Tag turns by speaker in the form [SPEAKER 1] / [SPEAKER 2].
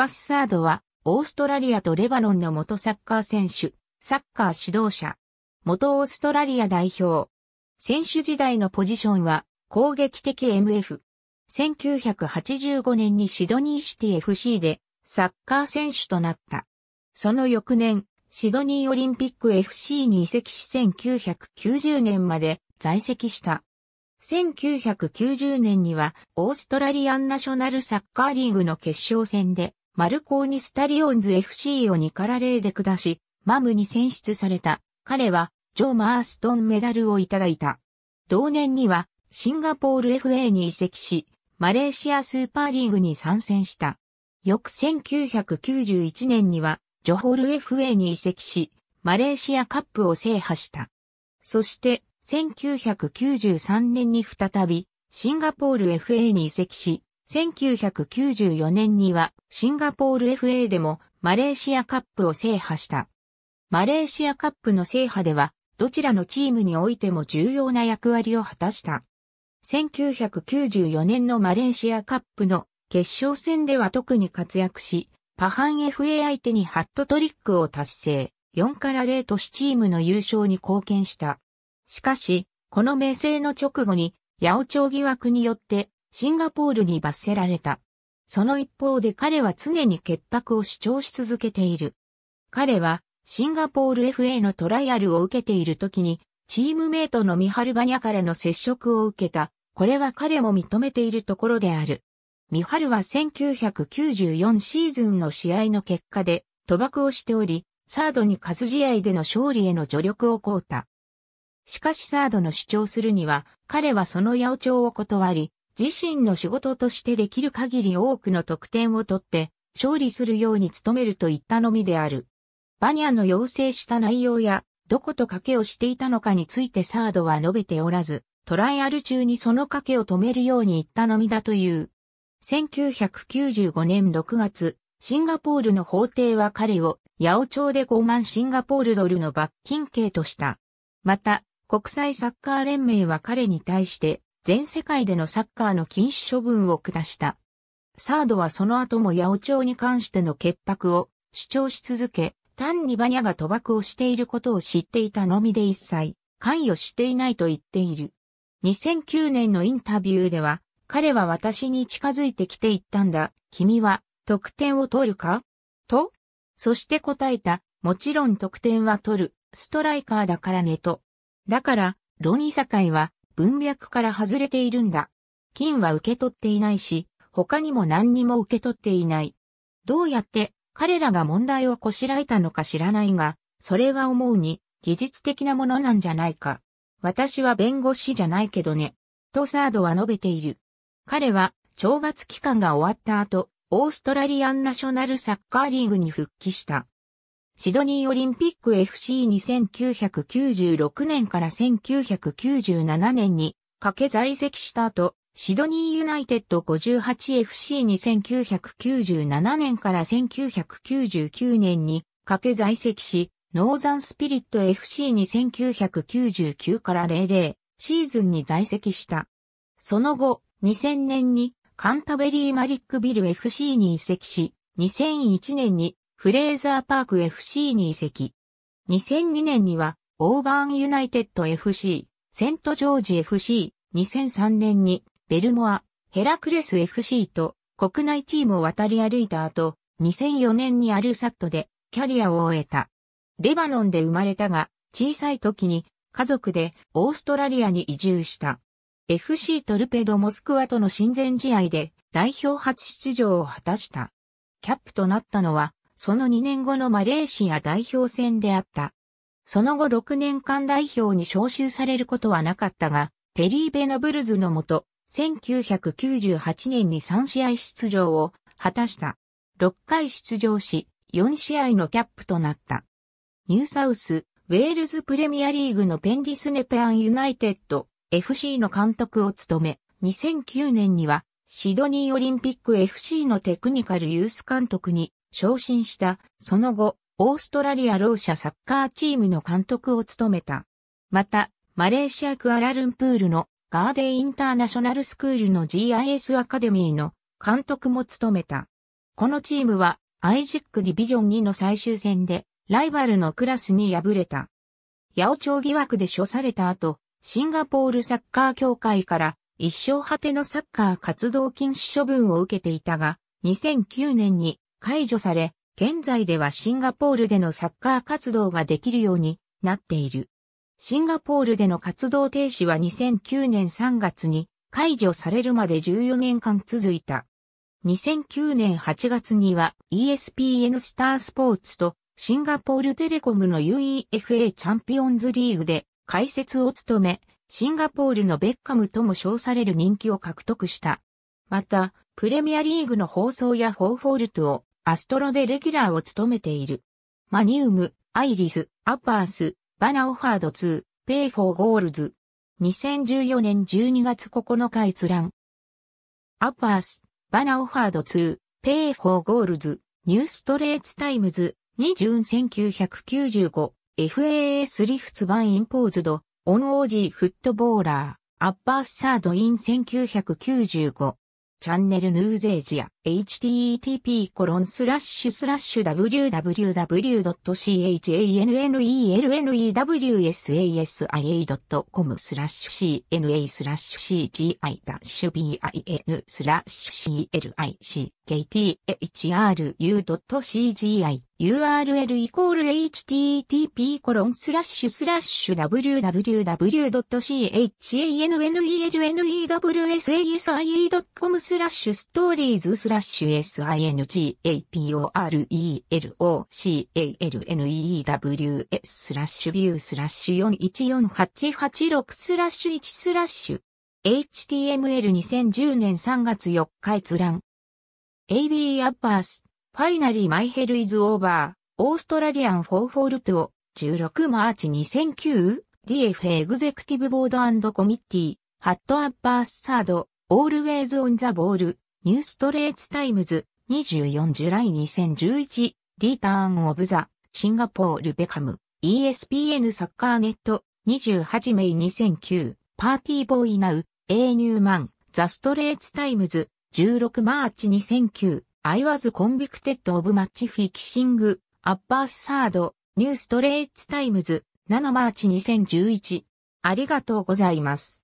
[SPEAKER 1] バッサードは、オーストラリアとレバノンの元サッカー選手、サッカー指導者、元オーストラリア代表。選手時代のポジションは、攻撃的 MF。1985年にシドニーシティ FC で、サッカー選手となった。その翌年、シドニーオリンピック FC に移籍し1990年まで在籍した。1990年にはオーストラリアンナショナルサッカーリーグの決勝戦でマルコーニスタリオンズ FC を2から0で下し、マムに選出された。彼は、ジョー・マーストンメダルをいただいた。同年には、シンガポール FA に移籍し、マレーシアスーパーリーグに参戦した。翌1991年には、ジョホール FA に移籍し、マレーシアカップを制覇した。そして、1993年に再び、シンガポール FA に移籍し、1994年にはシンガポール FA でもマレーシアカップを制覇した。マレーシアカップの制覇ではどちらのチームにおいても重要な役割を果たした。1994年のマレーシアカップの決勝戦では特に活躍し、パハン FA 相手にハットトリックを達成、4から0と市チームの優勝に貢献した。しかし、この名声の直後に、八王朝疑惑によってシンガポールに罰せられた。その一方で彼は常に潔白を主張し続けている。彼はシンガポール FA のトライアルを受けている時にチームメイトのミハルバニャからの接触を受けた。これは彼も認めているところである。ミハルは1994シーズンの試合の結果で賭博をしており、サードに数試合での勝利への助力をこうた。しかしサードの主張するには、彼はその八百長を断り、自身の仕事としてできる限り多くの得点を取って、勝利するように努めるといったのみである。バニャの要請した内容や、どこと賭けをしていたのかについてサードは述べておらず、トライアル中にその賭けを止めるように言ったのみだという。1995年6月、シンガポールの法廷は彼を、八王町で5万シンガポールドルの罰金刑とした。また、国際サッカー連盟は彼に対して、全世界でのサッカーの禁止処分を下した。サードはその後も八百長に関しての潔白を主張し続け、単にバニャが賭博をしていることを知っていたのみで一切関与していないと言っている。2009年のインタビューでは、彼は私に近づいてきて言ったんだ、君は得点を取るかと、そして答えた、もちろん得点は取る、ストライカーだからねと。だから、ロニー堺は、文脈から外れているんだ。金は受け取っていないし、他にも何にも受け取っていない。どうやって彼らが問題をこしらえたのか知らないが、それは思うに技術的なものなんじゃないか。私は弁護士じゃないけどね。とサードは述べている。彼は懲罰期間が終わった後、オーストラリアンナショナルサッカーリーグに復帰した。シドニーオリンピック FC に1996年から1997年にかけ在籍した後、シドニーユナイテッド 58FC に1997年から1999年にかけ在籍し、ノーザンスピリット FC に9 9 9から00シーズンに在籍した。その後、2000年にカンタベリーマリックビル FC に移籍し、2001年にフレーザーパーク FC に移籍。2002年には、オーバーンユナイテッド FC、セントジョージ FC、2003年に、ベルモア、ヘラクレス FC と、国内チームを渡り歩いた後、2004年にアルサットで、キャリアを終えた。レバノンで生まれたが、小さい時に、家族で、オーストラリアに移住した。FC トルペドモスクワとの親善試合で代表初出場を果たした。キャップとなったのはその2年後のマレーシア代表戦であった。その後6年間代表に招集されることはなかったが、テリー・ベノブルズのもと、1998年に3試合出場を果たした。6回出場し、4試合のキャップとなった。ニューサウス、ウェールズプレミアリーグのペンディスネペアンユナイテッド FC の監督を務め、2009年にはシドニーオリンピック FC のテクニカルユース監督に昇進した、その後、オーストラリアろう者サッカーチームの監督を務めた。また、マレーシアクアラルンプールのガーデイインターナショナルスクールの GIS アカデミーの監督も務めた。このチームは、アイジックディビジョン2の最終戦で、ライバルのクラスに敗れた。八百長疑惑で処された後、シンガポールサッカー協会から一生果てのサッカー活動禁止処分を受けていたが、2009年に解除され、現在ではシンガポールでのサッカー活動ができるようになっている。シンガポールでの活動停止は2009年3月に解除されるまで14年間続いた。2009年8月には ESPN スタースポーツとシンガポールテレコムの UEFA チャンピオンズリーグで解説を務め、シンガポールのベッカムとも称される人気を獲得した。また、プレミアリーグの放送やフォーフォルトをアストロでレギュラーを務めている。マニウム、アイリス、アッパース、バナオファード2、ペイフォーゴールズ。2014年12月9日閲覧。アッパース、バナオファード2、ペイフォーゴールズ、ニューストレーツタイムズ、201995、FAS リフツ版インポーズド、オンオージーフットボーラー、アッパースサードイン1995。チャンネルヌーゼージア。http://www.chanelnews.com ス c o m cna スラッ cgi-bin clickthru.cgi URL http www.chanelnews.com ス c o m s t o r i e s ラッシュ s i n g a p o r e l o c a l n e w s スラッシュビュースラッシュ414886スラッシュ1スラッシュ HTML2010 年3月4日閲覧 AB アッバースファイナリーマイヘルイズオーバーオーストラリアンフォーフォルト16マーチ 2009DF a エグゼクティブボードコミッティハットアッパースサードオールウェイズオンザボールニューストレーツタイムズ、24ジュライ2011、リターンオブザ、シンガポールベカム、ESPN サッカーネット、28名2009、パーティーボーイナウ、A ニューマン、ザストレーツタイムズ、16マーチ2009、アイワズコンビクテッドオブマッチフィキシングアッパースサード、ニューストレーツタイムズ、7マーチ2011。ありがとうございます。